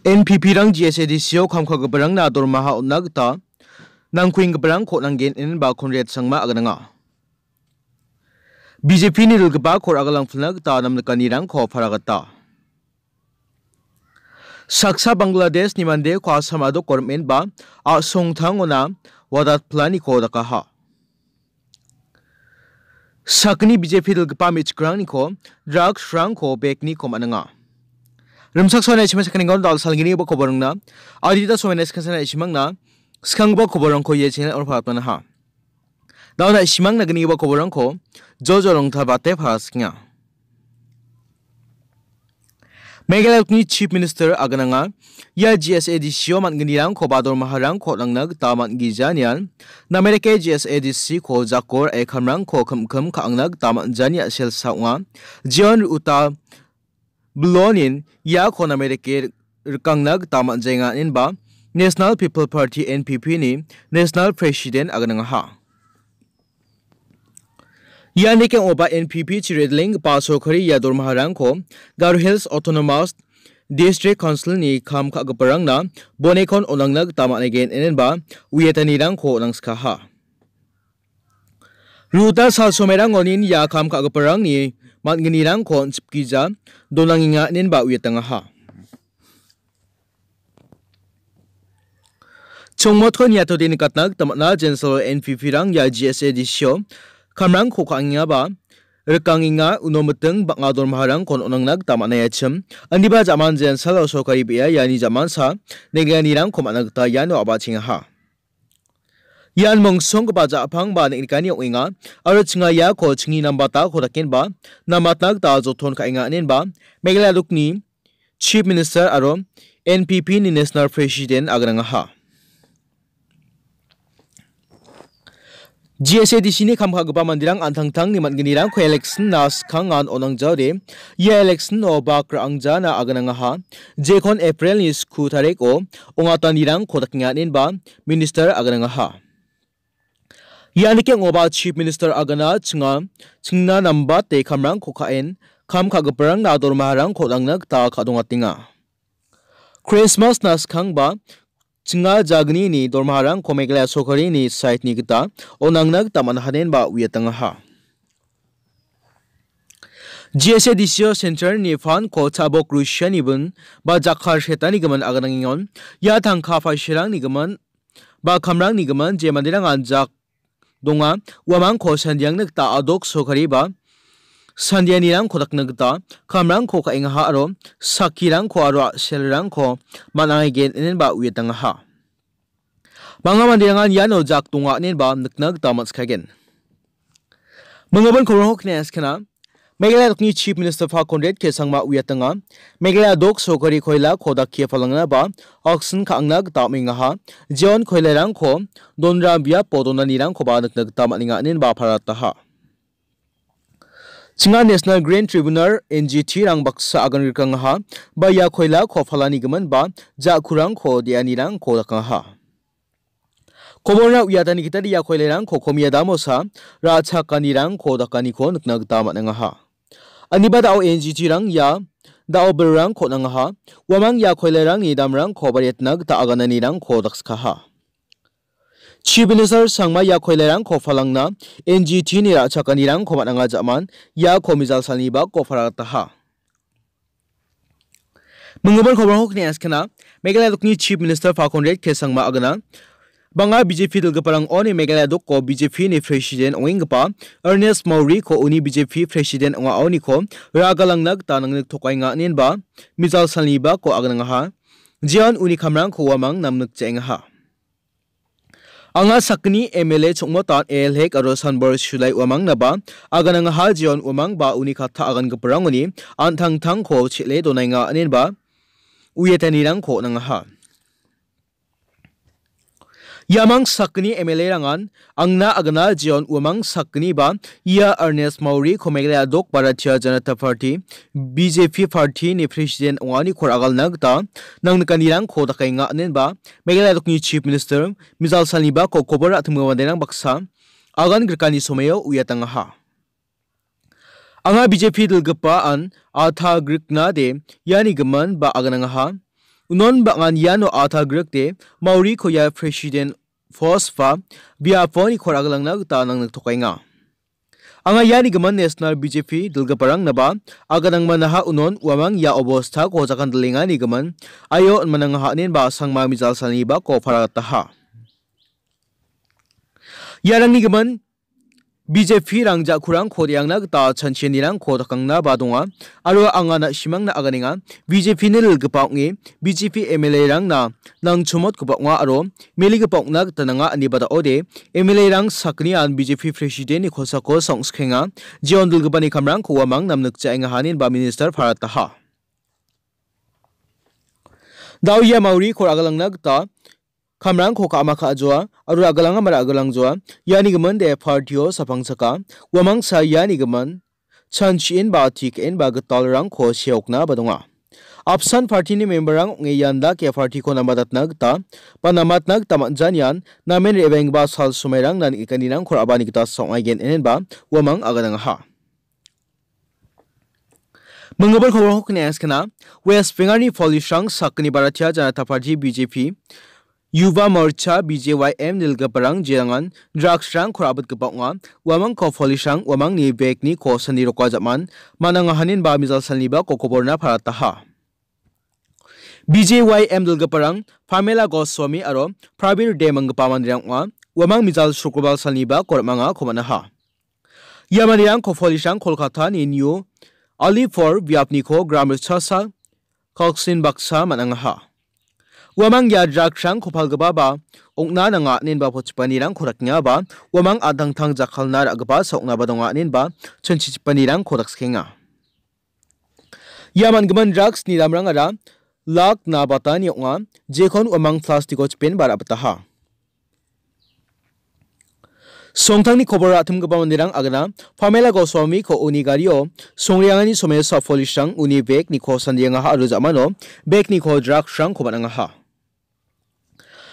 NPP rang GSAD CEO kham kha gabrang na dor maha unag ta nang kuing gabrang ko nang gen in ba kon ret sangma agnanga BJP ni rul gaba khor agalang phnak ta nam ka ni rang kho pharagata saksa bangladesh ni mande ko asama do kormen ba a song thangona wadat plani ko da ka ha sakni BJP rul gaba mich krang ni ko drug shrang ko bekni ko mananga rimsak soinai sima sakani gaun dal salgini ba khobar ngna adi ta soinai sakani sima sakang na skang ba khobar ngko ye chen or phat ha dal na sima ngna gani ba khobar ngko jo jo rong tha ba te phas nga megal ni chief minister agananga ya gsa dc o man gani rang khoba dor maharang kho lang na ta man gi janian na america gsa dc kho jakor ekham rang kho kham kham kha angnak ta man janian sel sa nga jion uta Bulonin ya kon Amerike kangnag tamat jenga inba National People Party NPP ni National President agnang ha. यानी के ओबा NPP चिरेडलिंग पासोखरी यादुर महारांग को Garo hills autonomous district council नि खाम खा गपरंग ना बोनेखोन ओलंगनग तामानेगेन एनबा उयेतानी रंग को लंगस्का हा Ruta sal sumerang onin ya kam ka geperang ni mat ngenirang kon sipkiza donang inga nin ba uya tengah ha. mot kon ya todin katnak tamatna jensol NPP rang ya GSA rang kamrang kang inga ba rekang inga uno meteng bak don maharang kon onang tamat na ya chem ba jaman jensal ya ya yani jaman sa neganirang komatna gta yano abaching ha. यान मंग song बाजा अफांग बा निकानि ओंगा आरो छिंगा या खो छिंगि number ता खोदाकिन बा नमातनाक ता जो थोन खाइंगा अनिन बा मेगला लुकनि चीफ मिनिस्टर आरो एनपीपी नि नेशनल प्रेसिडेंट आग्रांगा हा जीएसएडीसी ने खाम खागबा मन्दिरां आंथांग थांग निमान गनिरां खो इलेक्शन नास खांग आन ओनांग जारे ये इलेक्शन ओ बाक्र अंगजाना आगनांगा हा जेखोन अप्रैल नि स्कु थारेक ओ ओंगा तानिरां खोदाकिंगा निनबा मिनिस्टर आगनांगा हा Yani ke ngoba Chief Minister agana chinga chingna namba te kamrang kokaen kam kagaprang na dor maharang kodangna ta kadongatinga. Christmas naskang ba chinga jagni ni dor maharang komegla sokari ni site ni kita onangnak taman hanen ba uyatanga ha. GSADCO Center ni fan ko chabok Rusia ni bun ba jakhar shetani gaman aganangion ya thangkha fa shirang ni gaman ba kamrang ni gaman je mandirang anjak donga wamang kho sandiang nak ta adok so khari ba sandiani rang khodak nak ta khamrang kho ka engha aro sakirang kho aro selrang kho manai gen enen ba uye tang ha manga mandirangan yano jak tunga nen ba nak nak ta mas khagen mangaban khorok nes khana Meghalaya Dokni Chief Minister Park Konrad Kesangma Uyatanga, Meghalaya Dok Sokari Koila Koda Kia Palangna Ba, Oxen Kaangna Gta Mingaha, Jion Koila Rangko, Donra Bia Podona Nirang Koba Nakna Gta Matlinga Nin Ba Parataha. Chinga National Grand Tribunal NGT rang baksa agan rikang ha ba ya koila ko falani gaman ba ja kurang ko dia nirang ko lakang ha. Koborna uyatani kita dia koila rang ko komiya damosa ra chakani rang ko dakani ko nukna gita matnanga ha. Aniba dao NGG rang ya dao bel rang ko nang ha wamang ya k o i l e rang idam rang k o b a r e t nag ta agana ni rang ko daks k a ha c h i e f m i n i s t e r sangma ya k o i l e rang ko falangna NGT ni ra chakani rang ko mananga jaman ya komizal salni ba ko farata ha m e n g u b a r k o b a r hok ni askana Meghalaya lokni Chief Minister Fakon Red ke sangma agana Banga BJP dulga parang oni Meghalaya dok ko BJP ni president ongin gapa Ernest Mowry ko uni BJP president onga oni ko ragalang nag tanang nag thokai nga nin ba Mizal Saliba ko agnang ha Jian uni kamrang ko wamang namnuk cheng ha anga sakni MLA chungma tan AL hek aro sanbar shulai wamang naba agan anga ha jion wamang ba uni khatha agan gaprang uni anthang thang ko chile donai nga anin ba uyetani rang ko nang ha Yamang sakni MLA rangan angna agana jion umang sakni ba ia Ernest Mauri k o m e g l a dok b a r a t i a Janata Party BJP party ni president o n a n i khor agal nagta nang kanirang k o dakai nga nen ba megla a dokni chief minister Mizal Salni ba ko kobora a t m m w a denang baksa agan grkani i s o m e o uyatanga ha anga BJP dilgapa an atha grikna de yani gaman ba agananga ha unon bangan yano ata grek de mauri koya presiden fosfa biaponi koraglangna ta nang tokainga anga yani gaman national bjp dilgaparang naba nang manaha unon uamang ya obostha ko jakan dalinga ni gaman ayo manang nin ba sang mijal sani ba ko ha. yarang ni gaman BJP rangja khurang k h o d i a n g na ta c h a n c h i n nirang khodakang na badonga aro anga na simang na aganinga BJP ne lel gpaung i BJP MLA rang na nang chumot gpaunga aro meli gpaung na tananga ani bada ode MLA rang sakni an BJP president ni khosa ko songskhenga jion dul g b a n i k a m r a n g khuwa mang n a m n u k chainga hanin ba minister p h a r a t a ha Dao ya mauri khor agalang na ta खमरान खोखा मखा जो अरुरा गलंग मरा गलंग जो यानी गमन दे फार्टियो सफंग सका वमंग सा यानी गमन छंच इन बाथिक इन बाग तालरंग खो सेओकना बदुंगा ऑप्शन पार्टी ने मेम्बर रंग यांदा के पार्टी को नमदत नग ता पनमत नग तम जानियान नामेन रेबेंग बा साल सुमे रंग नन इकनी रंग खुरा बानी किता सों आइगेन एनन बा वमंग अगदंग हा मंगबर खबर हुकने एसकना वेस्ट बेंगल नि पॉलिशंग सकनी Bharatiya Janata party BJP Yuva Morcha BJYM Nilga Parang Jangan Drugs Rang Korabat Kebangwa Wamang Kofoli Shang Wamang Ni Bekni Kosan Ni Rokwajatman Manangahanin Ba Mizal Saniba Kokoborna Parataha BJYM Nilga Parang Pamela Goswami Aro Prabir Demang Paman Riangwa Wamang Mizal Shukrobal Saniba Korabanga Komanaha Yamanyang Kofoli Shang Kolkata Ni New Ali For Biapniko Gramil Chasa Koksin Baksa Manangahaha Wamang yadrak sang kupalgaba ba, okna na nga nin ba pochipanirang koraknya ba, wamang adangtang jakhalna ragaba sa okna ba donga nin ba, chunchichipanirang korakskenga. Yaman gaman drugs ni damrang ara, lak na bata ni okna, jekon wamang plastiko chipen bara bataha. संथांनि खबर आथुमगोबा मन्दिरां आगना फामेला गौस्वामी खौ उनि गारियो संरियाङानि समय सफलिस्रां उनि बेगनि ख सान्दियाङा हा रोजामानो बेगनि ख द्रागस्रां खबानाङा हा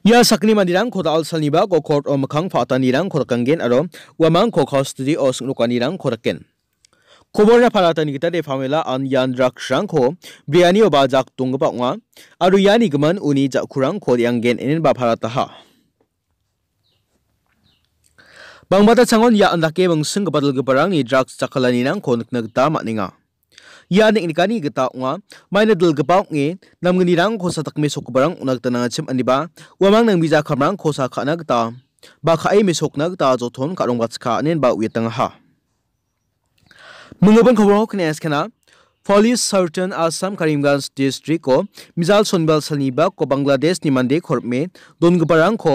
Ya sakni mandirang khoral salniba ko court o makhang fata nirang khorakanggen aro wamang ko custody o sungluka nirang khoraken. Kobor na parata ni kita de famela an yan raksang ko biani o ba jak tungpa nga aru yani gaman uni jak kurang ko yanggen enen ba parata ha. Bangbata changon ya andake bang sung kapatal kaparang ni drugs chakalani nang ko naknagta matninga. ia neng·rikani gita ong·a maina dilgipa ong·e namgnirang kosa dakme sokgiparang ona gita nangachim aniba uamang nangbija kamrang kosa ka·na gita ba ka·e mesokna gita joton ka·rongbatsi ka·anen ba uyatangaha मंगोबन खबरों के नेस्कना police सर्टन Assam Karimganj district को मिजाल सोनबल सनीबा को बांग्लादेश निमंदे खोर में दोनगपरांग को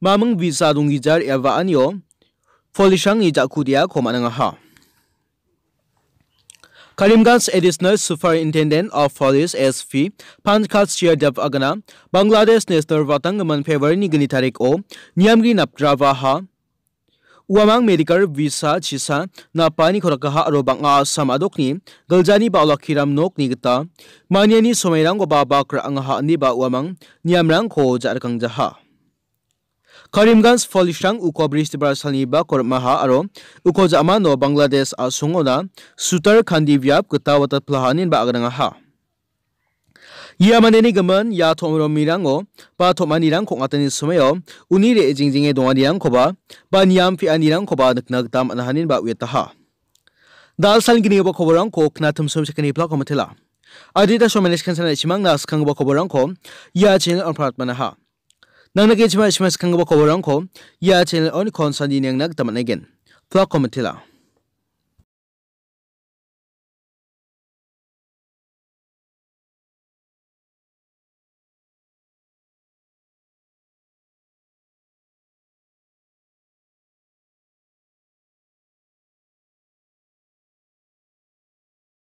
mamang visa dungi jar ewa anio folishang ija kudia komananga ha Karimganj Additional Superintendent of Police (SP) Pankaj Dev Agana, Bangladesh National Vatangaman February nigini tarik o niyamgi napdrava ha uamang medical visa chisa na pani khoraka ha aro banga asam ni galjani ba olakhiram nok ni nigita manyani somairang go ba bakra ha ni ba uamang niyamrang ko jarkang jaha Karimgan's Folishang uko ba kor maha aro uko zama no Bangladesh asungona Sutar Khandi Vyap wata Plahanin ba agranga ha Ia mandeni gaman ya thomro mirango ba tomani rang kong atani sumayo uni re jingjinge adi rang koba ba niam fi anirang koba naknak dam anahanin ba ha. Dal saling gini ba kok ko khnathum sum sekani plak komatela Adita shomenesh kansana chimang na khang ba rang ko ya jing on prat ha. Nang nag-HMS kangawa ko warang ko, yah channel oni konsan din yung yang nagtamanagin. ko matila.